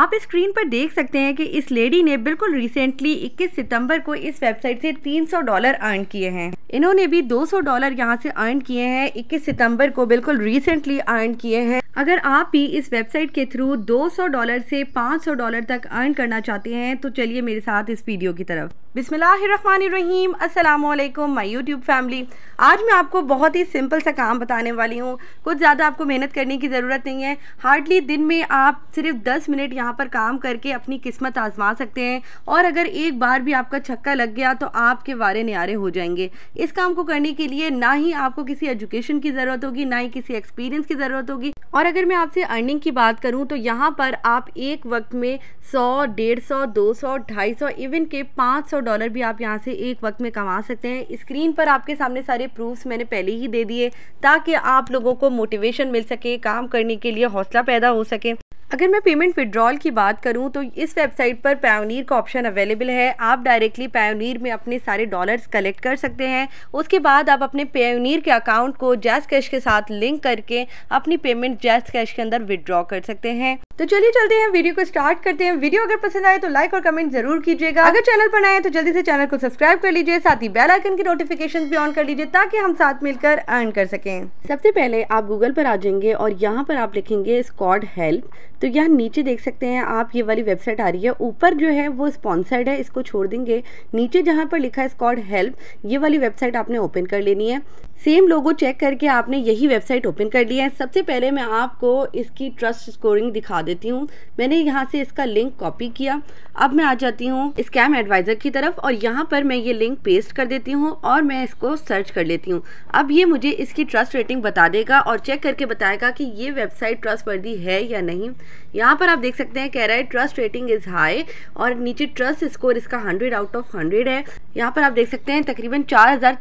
आप स्क्रीन पर देख सकते हैं कि इस लेडी ने बिल्कुल रिसेंटली 21 सितंबर को इस वेबसाइट से 300 डॉलर अर्न किए हैं इन्होंने भी 200 डॉलर यहां से अर्न किए हैं 21 सितंबर को बिल्कुल रिसेंटली अर्न किए हैं अगर आप भी इस वेबसाइट के थ्रू 200 डॉलर से 500 डॉलर तक अर्न करना चाहते हैं तो चलिए मेरे साथ इस वीडियो की तरफ बिसमीम असलम माई यूट्यूब फैमिली आज मैं आपको बहुत ही सिंपल सा काम बताने वाली हूँ कुछ ज़्यादा आपको मेहनत करने की ज़रूरत नहीं है हार्डली दिन में आप सिर्फ दस मिनट यहाँ पर काम करके अपनी किस्मत आजमा सकते हैं और अगर एक बार भी आपका छक्का लग गया तो आपके वारे न्यारे हो जाएंगे इस काम को करने के लिए ना ही आपको किसी एजुकेशन की ज़रूरत होगी ना ही किसी एक्सपीरियंस की ज़रूरत होगी और अगर मैं आपसे अर्निंग की बात करूँ तो यहाँ पर आप एक वक्त में सौ डेढ़ सौ दो सौ ढाई सौ इवन के पाँच सौ डॉलर भी आप यहाँ से एक वक्त में कमा सकते हैं स्क्रीन पर आपके सामने सारे प्रूफ्स मैंने पहले ही दे दिए ताकि आप लोगों को मोटिवेशन मिल सके काम करने के लिए हौसला पैदा हो सके अगर मैं पेमेंट विड्रॉल की बात करूं तो इस वेबसाइट पर पायोनीर का ऑप्शन अवेलेबल है आप डायरेक्टली पायोनीर में अपने सारे डॉलर्स कलेक्ट कर सकते हैं उसके बाद आप अपने पायोनीर के अकाउंट को जैस कैश के साथ लिंक करके अपनी पेमेंट जैस कैश के अंदर विड्रॉ कर सकते हैं तो चलिए चलते हैं वीडियो को स्टार्ट करते हैं वीडियो अगर पसंद आए तो लाइक और कमेंट जरूर कीजिएगा अगर चैनल पर आए तो जल्दी से चैनल को सब्सक्राइब कर लीजिए साथ ही बेल आइकन की नोटिफिकेशन भी ऑन कर लीजिए ताकि हम साथ मिलकर अर्न कर सकें सबसे पहले आप गूगल पर आ जाएंगे और यहाँ पर आप लिखेंगे स्कॉड हेल्प तो यहाँ नीचे देख सकते हैं आप ये वाली वेबसाइट आ रही है ऊपर जो है वो स्पॉन्सर्ड है इसको छोड़ देंगे नीचे जहाँ पर लिखा है स्कॉड हेल्प ये वाली वेबसाइट आपने ओपन कर लेनी है सेम लोगो चेक करके आपने यही वेबसाइट ओपन कर लिया है सबसे पहले मैं आपको इसकी ट्रस्ट स्कोरिंग दिखा दे देती हूँ मैंने यहाँ से इसका लिंक कॉपी किया अब मैं आ जाती हूँ स्कैम एडवाइज़र की तरफ और यहाँ पर मैं ये लिंक पेस्ट कर देती हूँ और मैं इसको सर्च कर लेती हूँ अब ये मुझे इसकी ट्रस्ट रेटिंग बता देगा और चेक करके बताएगा कि ये वेबसाइट ट्रस्ट वर्दी है या नहीं यहाँ पर आप देख सकते हैं कह रहा है ट्रस्ट रेटिंग इज़ हाई और नीचे ट्रस्ट स्कोर इसका हंड्रेड आउट ऑफ हंड्रेड है यहाँ पर आप देख सकते हैं तकरीबन चार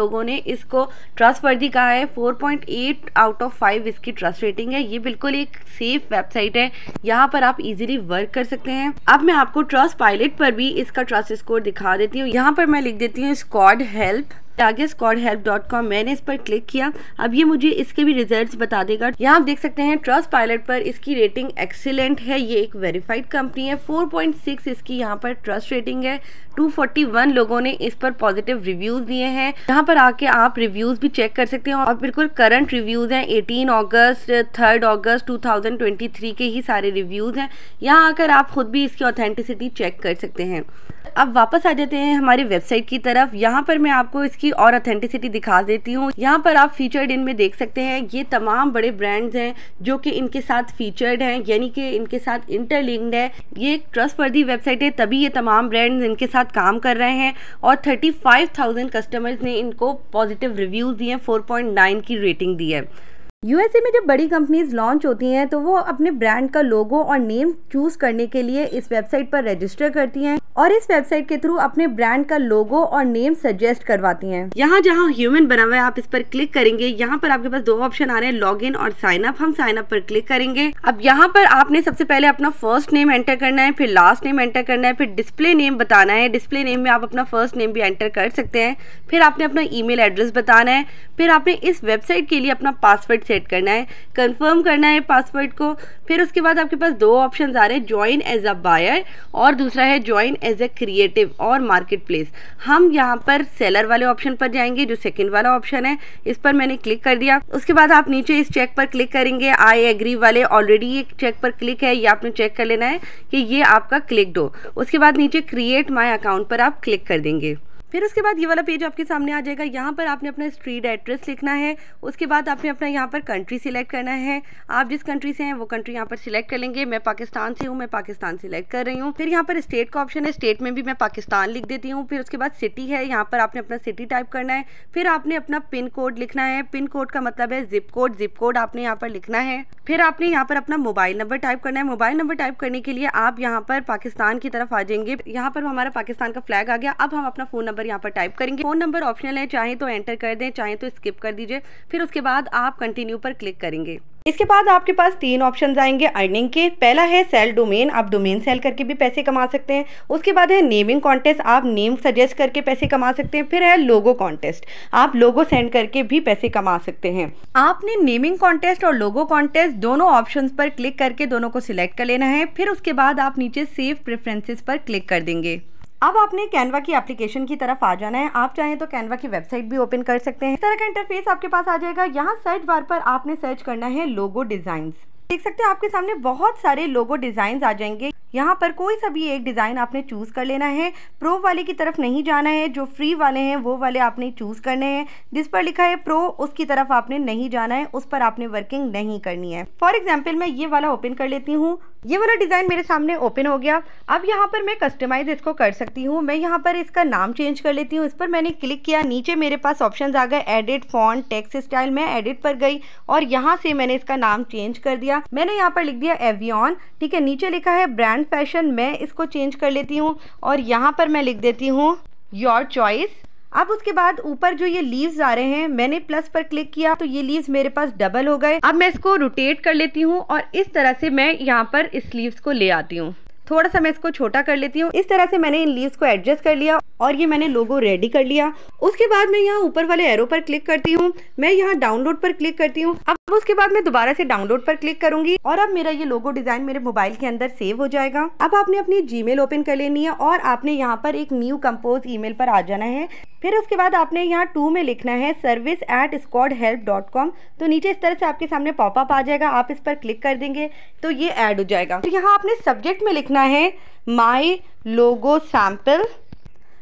लोगों ने इसको ट्रस्ट वर्दी कहा है फोर आउट ऑफ फाइव इसकी ट्रस्ट रेटिंग है ये बिल्कुल एक सेफ वेबसाइट है सकते हैं यहाँ पर आप इजीली वर्क कर सकते हैं अब मैं आपको ट्रस्ट पायलट पर भी इसका ट्रस्ट स्कोर दिखा देती हूँ यहाँ पर मैं लिख देती हूँ स्कॉड हेल्प आगे मैंने इस पर क्लिक किया अब ये मुझे इसके भी रिजल्ट्स बता देगा यहाँ आप देख सकते हैं ट्रस्ट पायलट पर इसकी रेटिंग एक्सीलेंट है ये एक वेरीफाइड कंपनी है 4.6 इसकी यहाँ पर ट्रस्ट रेटिंग है 241 लोगों ने इस पर पॉजिटिव रिव्यूज दिए हैं यहाँ पर आके आप रिव्यूज भी चेक कर सकते हैं और बिल्कुल करंट रिव्यूज हैं eighteen August third August to के ही सारे रिव्यूज हैं यहाँ आकर आप खुद भी इसकी ऑथेंटिसिटी चेक कर सकते हैं अब वापस आ जाते हैं हमारी वेबसाइट की तरफ यहाँ पर मैं आपको इसकी और अथेंटिसिटी दिखा देती हूँ यहाँ पर आप फीचर्ड इन में देख सकते हैं ये तमाम बड़े ब्रांड्स हैं जो कि इनके साथ फीचर्ड हैं यानी कि इनके साथ इंटरलिंक्ड है ये एक वर्दी वेबसाइट है तभी ये तमाम ब्रांड्स इनके साथ काम कर रहे हैं और थर्टी फाइव थाउजेंड कस्टमर्स ने इनको पॉजिटिव रिव्यूज़ दिए हैं फोर पॉइंट नाइन की रेटिंग दी है यूएसए में जब बड़ी कंपनीज लॉन्च होती हैं तो वो अपने ब्रांड का लोगो और नेम चूज़ करने के लिए इस वेबसाइट पर रजिस्टर करती हैं और इस वेबसाइट के थ्रू अपने ब्रांड का लोगो और नेम सजेस्ट करवाती हैं यहाँ जहाँ ह्यूमन बना हुआ है आप इस पर क्लिक करेंगे यहाँ पर आपके पास दो ऑप्शन आ रहे हैं लॉग इन और साइन अप हम साइन अप पर क्लिक करेंगे अब यहाँ पर आपने सबसे पहले अपना फर्स्ट नेम एंटर करना है फिर लास्ट नेम एंटर करना है फिर डिस्प्ले नेम बताना है डिस्प्ले नेम में आप अपना फर्स्ट नेम भी एंटर कर सकते हैं फिर आपने अपना ई एड्रेस बताना है फिर आपने इस वेबसाइट के लिए अपना पासवर्ड सेट करना है कंफर्म करना है पासवर्ड को फिर उसके बाद आपके पास दो ऑप्शन आ रहे हैं ज्वाइन एज अ बायर और दूसरा है join as as a creative और मार्केट प्लेस हम यहाँ पर सेलर वाले ऑप्शन पर जाएंगे जो सेकेंड वाला ऑप्शन है इस पर मैंने क्लिक कर दिया उसके बाद आप नीचे इस चेक पर क्लिक करेंगे आई एग्री वाले ऑलरेडी ये चेक पर क्लिक है ये आपने चेक कर लेना है कि ये आपका क्लिक डो उसके बाद नीचे क्रिएट माई अकाउंट पर आप क्लिक कर देंगे फिर उसके बाद ये वाला पेज आपके सामने आ जाएगा यहाँ पर आपने अपना स्ट्रीट एड्रेस लिखना है उसके बाद आपने अपना यहाँ पर कंट्री सिलेक्ट करना है आप जिस कंट्री से हैं वो कंट्री यहाँ पर सिलेक्ट कर लेंगे मैं पाकिस्तान से हूँ मैं पाकिस्तान सिलेक्ट कर रही हूँ फिर यहाँ पर स्टेट का ऑप्शन है स्टेट में भी मैं पाकिस्तान लिख देती हूँ फिर उसके बाद सिटी है यहाँ पर आपने अपना सिटी टाइप करना है फिर आपने अपना पिन कोड लिखना है पिन कोड का मतलब है जिप कोड जिप कोड आपने यहाँ पर लिखना है फिर आपने यहाँ पर अपना मोबाइल नंबर टाइप करना है मोबाइल नंबर टाइप करने के लिए आप यहाँ पर पाकिस्तान की तरफ आ जाएंगे यहाँ पर हमारा पाकिस्तान का फ्लैग आ गया अब हम अपना फोन नंबर नंबर यहाँ पर टाइप करेंगे फ़ोन नंबर ऑप्शनल है चाहे तो एंटर कर दें चाहे तो स्किप कर दीजिए फिर उसके बाद आप कंटिन्यू पर क्लिक करेंगे इसके बाद आपके पास तीन ऑप्शन आएंगे अर्निंग के पहला है सेल डोमेन आप डोमेन सेल करके भी पैसे कमा सकते हैं उसके बाद है नेमिंग कॉन्टेस्ट आप नेम सजेस्ट करके पैसे कमा सकते हैं फिर है लोगो कॉन्टेस्ट आप लोगो सेंड करके भी पैसे कमा सकते हैं आपने नेमिंग कॉन्टेस्ट और लोगो कॉन्टेस्ट दोनों ऑप्शन पर क्लिक करके दोनों को सिलेक्ट कर लेना है फिर उसके बाद आप नीचे सेव प्रेफरेंसेस पर क्लिक कर देंगे अब आपने कैनवा की एप्लीकेशन की तरफ आ जाना है आप चाहें तो कैनवा की वेबसाइट भी ओपन कर सकते हैं इस तरह का इंटरफेस आपके पास आ जाएगा यहाँ सर्च बार पर आपने सर्च करना है लोगो डिजाइन देख सकते हैं आपके सामने बहुत सारे लोगो डिज़ाइन आ जाएंगे यहाँ पर कोई सा भी एक डिज़ाइन आपने चूज़ कर लेना है प्रो वाले की तरफ नहीं जाना है जो फ्री वाले हैं वो वाले आपने चूज़ करने हैं जिस पर लिखा है प्रो उसकी तरफ आपने नहीं जाना है उस पर आपने वर्किंग नहीं करनी है फॉर एग्जाम्पल मैं ये वाला ओपन कर लेती हूँ ये वाला डिज़ाइन मेरे सामने ओपन हो गया अब यहाँ पर मैं कस्टमाइज इसको कर सकती हूँ मैं यहाँ पर इसका नाम चेंज कर लेती हूँ इस पर मैंने क्लिक किया नीचे मेरे पास ऑप्शन आ गए एडिट फॉन्ट टेक्स स्टाइल मैं एडिट पर गई और यहाँ से मैंने इसका नाम चेंज कर दिया मैंने यहाँ पर लिख दिया एवियन ठीक है नीचे लिखा है ब्रांड फैशन मैं इसको चेंज कर लेती हूँ और यहाँ पर मैं लिख देती हूँ योर चॉइस अब उसके बाद ऊपर जो ये लीव्स आ रहे हैं मैंने प्लस पर क्लिक किया तो ये लीव्स मेरे पास डबल हो गए अब मैं इसको रोटेट कर लेती हूँ और इस तरह से मैं यहाँ पर इस लीव्स को ले आती हूँ थोड़ा सा मैं इसको छोटा कर लेती हूँ इस तरह से मैंने इन लीव्स को एडजस्ट कर लिया और ये मैंने लोगो रेडी कर लिया उसके बाद मैं यहाँ ऊपर वाले एरो पर क्लिक करती हूँ मैं यहाँ डाउनलोड पर क्लिक करती हूँ अब उसके बाद मैं दोबारा से डाउनलोड पर क्लिक करूंगी और अब मेरा ये लोगो डिजाइन मेरे मोबाइल के अंदर सेव हो जाएगा अब आपने अपनी जी ओपन कर लेनी है और आपने यहाँ पर एक न्यू कम्पोज ई पर आ जाना है फिर उसके बाद आपने यहाँ टू में लिखना है service at squad help dot com तो नीचे इस तरह से आपके सामने पॉपअप आ जाएगा आप इस पर क्लिक कर देंगे तो ये ऐड हो जाएगा तो यहाँ आपने सब्जेक्ट में लिखना है माई लोगो सैम्पल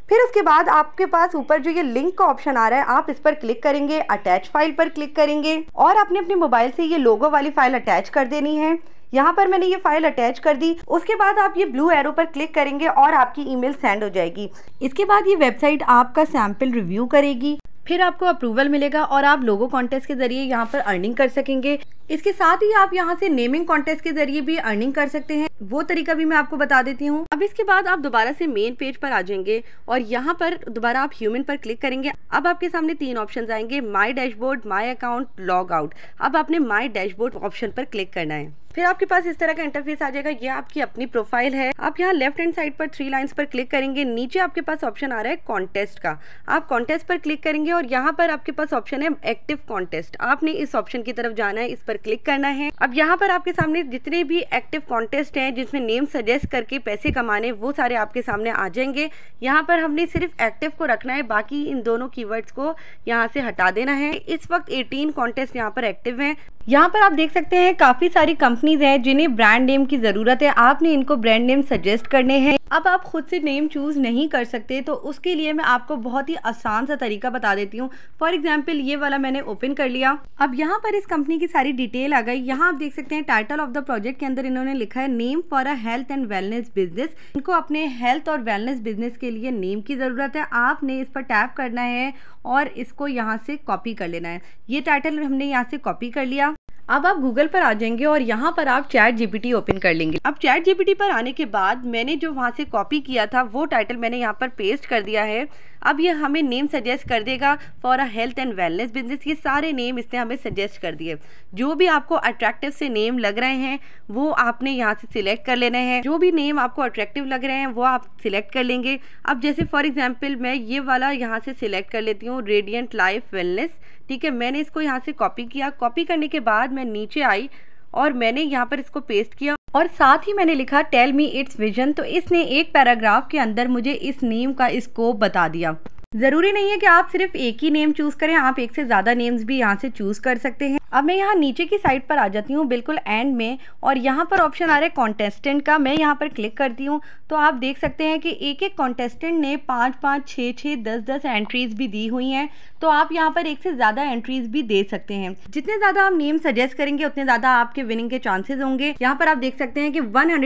फिर उसके बाद आपके पास ऊपर जो ये लिंक का ऑप्शन आ रहा है आप इस पर क्लिक करेंगे अटैच फाइल पर क्लिक करेंगे और आपने अपने मोबाइल से ये लोगो वाली फाइल अटैच कर देनी है यहाँ पर मैंने ये फाइल अटैच कर दी उसके बाद आप ये ब्लू एरो पर क्लिक करेंगे और आपकी ईमेल सेंड हो जाएगी इसके बाद ये वेबसाइट आपका सैम्पल रिव्यू करेगी फिर आपको अप्रूवल मिलेगा और आप लोगो कॉन्टेस्ट के जरिए यहाँ पर अर्निंग कर सकेंगे इसके साथ ही आप यहाँ से नेमिंग कॉन्टेस्ट के जरिए भी अर्निंग कर सकते हैं वो तरीका भी मैं आपको बता देती हूँ अब इसके बाद आप दोबारा से मेन पेज पर आ जाएंगे और यहाँ पर दोबारा आप ह्यूमन पर क्लिक करेंगे अब आपके सामने तीन ऑप्शन आएंगे my dashboard my account log out अब आपने माई डैशबोर्ड ऑप्शन पर क्लिक करना है फिर आपके पास इस तरह का इंटरफेस आ जाएगा ये आपकी अपनी प्रोफाइल है आप यहाँ लेफ्ट हैंड साइड पर थ्री लाइंस पर क्लिक करेंगे नीचे आपके पास ऑप्शन आ रहा है कॉन्टेस्ट का आप कॉन्टेस्ट पर क्लिक करेंगे और यहाँ पर आपके पास ऑप्शन है एक्टिव कॉन्टेस्ट आपने इस ऑप्शन की तरफ जाना है इस पर क्लिक करना है अब यहाँ पर आपके सामने जितने भी एक्टिव कॉन्टेस्ट हैं जिसमें नेम सजेस्ट करके पैसे कमाने वो सारे आपके सामने आ जाएंगे यहाँ पर हमने सिर्फ एक्टिव को रखना है बाकी इन दोनों की को यहाँ से हटा देना है इस वक्त एटीन कॉन्टेस्ट यहाँ पर एक्टिव है यहाँ पर आप देख सकते हैं काफ़ी सारी कंपनीज हैं जिन्हें ब्रांड नेम की ज़रूरत है आपने इनको ब्रांड नेम सजेस्ट करने हैं अब आप ख़ुद से नेम चूज़ नहीं कर सकते तो उसके लिए मैं आपको बहुत ही आसान सा तरीका बता देती हूँ फॉर एग्जाम्पल ये वाला मैंने ओपन कर लिया अब यहाँ पर इस कंपनी की सारी डिटेल आ गई यहाँ आप देख सकते हैं टाइटल ऑफ द प्रोजेक्ट के अंदर इन्होंने लिखा है name for a health and wellness business इनको अपने हेल्थ और वेलनेस बिजनेस के लिए नेम की ज़रूरत है आपने इस पर टैप करना है और इसको यहाँ से कॉपी कर लेना है ये टाइटल हमने यहाँ से कॉपी कर लिया अब आप गूगल पर आ जाएंगे और यहाँ पर आप चैट जीपीटी ओपन कर लेंगे अब चैट जीपीटी पर आने के बाद मैंने जो वहाँ से कॉपी किया था वो टाइटल मैंने यहाँ पर पेस्ट कर दिया है अब ये हमें नेम सजेस्ट कर देगा for a health and wellness business ये सारे नेम इसने हमें सजेस्ट कर दिए जो भी आपको अट्रैक्टिव से नेम लग रहे हैं वो आपने यहाँ से सिलेक्ट कर लेने हैं जो भी नेम आपको अट्रैक्टिव लग रहे हैं वो आप सिलेक्ट कर लेंगे अब जैसे फॉर एग्जाम्पल मैं ये वाला यहाँ से सिलेक्ट कर लेती हूँ रेडियंट लाइफ वेलनेस ठीक है मैंने इसको यहाँ से कॉपी किया कॉपी करने के बाद मैं नीचे आई और मैंने यहाँ पर इसको पेस्ट किया और साथ ही मैंने लिखा टेल मी इट्स विजन तो इसने एक पैराग्राफ के अंदर मुझे इस नेम का स्कोप बता दिया ज़रूरी नहीं है कि आप सिर्फ एक ही नेम चूज़ करें आप एक से ज़्यादा नेम्स भी यहाँ से चूज़ कर सकते हैं अब मैं यहाँ नीचे की साइड पर आ जाती हूँ बिल्कुल एंड में और यहाँ पर ऑप्शन आ रहा है कॉन्टेस्टेंट का मैं यहाँ पर क्लिक करती हूँ तो आप देख सकते हैं कि एक एक कॉन्टेस्टेंट ने पाँच पाँच छः छः दस दस एंट्रीज़ भी दी हुई हैं तो आप यहाँ पर एक से ज़्यादा एंट्रीज़ भी दे सकते हैं जितने ज़्यादा आप नेम सजेस्ट करेंगे उतने ज़्यादा आपके विनिंग के चांसेज होंगे यहाँ पर आप देख सकते हैं कि वन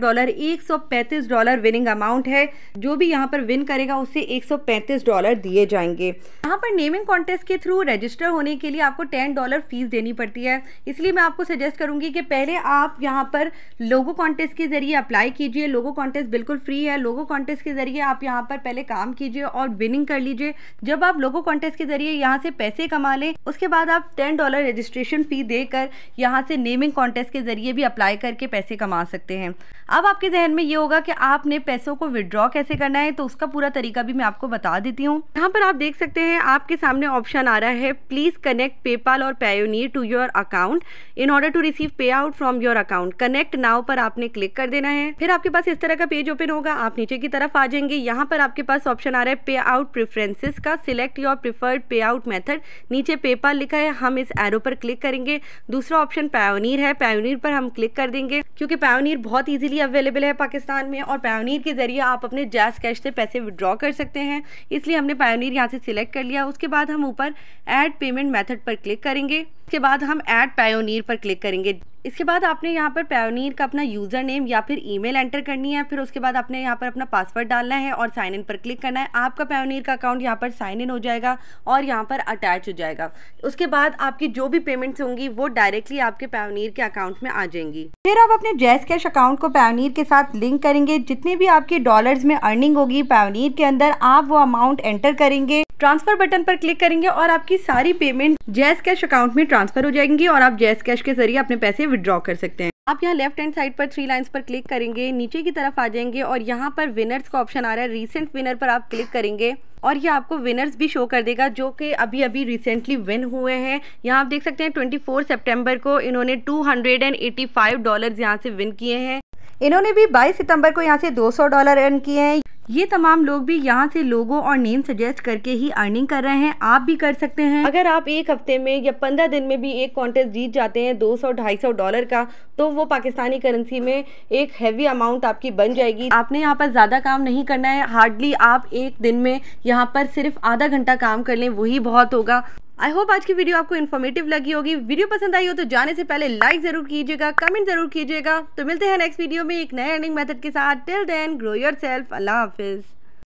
डॉलर एक डॉलर विनिंग अमाउंट है जो भी यहाँ पर विन करेगा उसे एक डॉलर दिए जाएंगे यहाँ पर नेमिंग कॉन्टेस्ट के थ्रू रजिस्टर होने के लिए आपको टेन डॉलर फीस देनी पड़ती है इसलिए मैं आपको सजेस्ट करूंगी कि पहले आप यहाँ पर लोगो कॉन्टेस्ट के ज़रिए अप्लाई कीजिए लोगो कॉन्टेस्ट बिल्कुल फ्री है लोगो कॉन्टेस्ट के ज़रिए आप यहाँ पर पहले काम कीजिए और विनिंग कर लीजिए जब आप लोगो कॉन्टेस्ट के ज़रिए यहाँ से पैसे कमा लें उसके बाद आप टेन डॉलर रजिस्ट्रेशन फ़ी देकर यहाँ से नेमिंग कॉन्टेस्ट के ज़रिए भी अप्लाई करके पैसे कमा सकते हैं अब आपके जहन में ये होगा कि आपने पैसों को विदड्रॉ कैसे करना है तो उसका पूरा तरीका भी मैं आपको बता देती हूँ यहाँ पर आप देख सकते हैं आपके सामने ऑप्शन आ रहा है प्लीज़ कनेक्ट पेपाल और और Payoneer to your account in order to receive payout from your account connect now पर आपने क्लिक कर देना है फिर आपके पास इस तरह का पेज ओपन होगा आप नीचे की तरफ आ जाएंगे यहाँ पर आपके पास ऑप्शन आ रहा है पे आउट प्रेफरेंसेस का select your preferred payout method नीचे पेपर लिखा है हम इस एरो पर क्लिक करेंगे दूसरा ऑप्शन पायोनियर है पायोनियर पर हम क्लिक कर देंगे क्योंकि पायोनियर बहुत ईजिली अवेलेबल है पाकिस्तान में और पायोनियर के जरिए आप अपने जैस कैश से पैसे विड्रॉ कर सकते हैं इसलिए हमने पायोनियर यहाँ से सिलेक्ट कर लिया उसके बाद हम ऊपर एड पेमेंट मैथड पर क्लिक करेंगे करेंगे इसके बाद हम ऐड पायोनियर पर क्लिक करेंगे इसके बाद आपने यहाँ पर पायोनियर का अपना यूज़र नेम या फिर ईमेल एंटर करनी है फिर उसके बाद आपने यहाँ पर अपना पासवर्ड डालना है और साइन इन पर क्लिक करना है आपका पायोनियर का अकाउंट यहाँ पर साइन इन हो जाएगा और यहाँ पर अटैच हो जाएगा उसके बाद आपकी जो भी पेमेंट्स होंगी वो डायरेक्टली आपके पायोनियर के अकाउंट में आ जाएंगी फिर आप अपने जैस कैश अकाउंट को पायोनियर के साथ लिंक करेंगे जितने भी आपके डॉलर्स में अर्निंग होगी पायोनियर के अंदर आप वो अमाउंट एंटर करेंगे ट्रांसफ़र बटन पर क्लिक करेंगे और आपकी सारी पेमेंट जैस कैश अकाउंट में ट्रांसफ़र हो जाएंगी और आप जैस कैश के जरिए अपने पैसे विद्रॉ कर सकते हैं आप यहाँ लेफ्ट हैंड साइड पर थ्री लाइंस पर क्लिक करेंगे नीचे की तरफ आ जाएंगे और यहाँ पर विनर्स का ऑप्शन आ रहा है रिसेंट विनर पर आप क्लिक करेंगे और ये आपको विनर्स भी शो कर देगा जो कि अभी अभी रिसेंटली विन हुए हैं यहाँ आप देख सकते हैं 24 सितंबर को इन्होंने 285 डॉलर यहाँ से विन किए हैं इन्होंने भी 22 सितंबर को यहाँ से 200 डॉलर अर्न किए हैं ये तमाम लोग भी यहाँ से लोगों और नेम सजेस्ट करके ही अर्निंग कर रहे हैं आप भी कर सकते हैं अगर आप एक हफ्ते में या पंद्रह दिन में भी एक कॉन्टेस्ट जीत जाते हैं दो सौ ढाई सौ डॉलर का तो वो पाकिस्तानी करेंसी में एक हैवी अमाउंट आपकी बन जाएगी आपने यहाँ पर ज़्यादा काम नहीं करना है हार्डली आप एक दिन में यहाँ पर सिर्फ आधा घंटा काम कर लें वही बहुत होगा आई होप आज की वीडियो आपको इन्फॉर्मेटिव लगी होगी वीडियो पसंद आई हो तो जाने से पहले लाइक ज़रूर कीजिएगा कमेंट ज़रूर कीजिएगा तो मिलते हैं नेक्स्ट वीडियो में एक नए अर्निंग मेथड के साथ till then grow yourself अल्लाह हाफिज़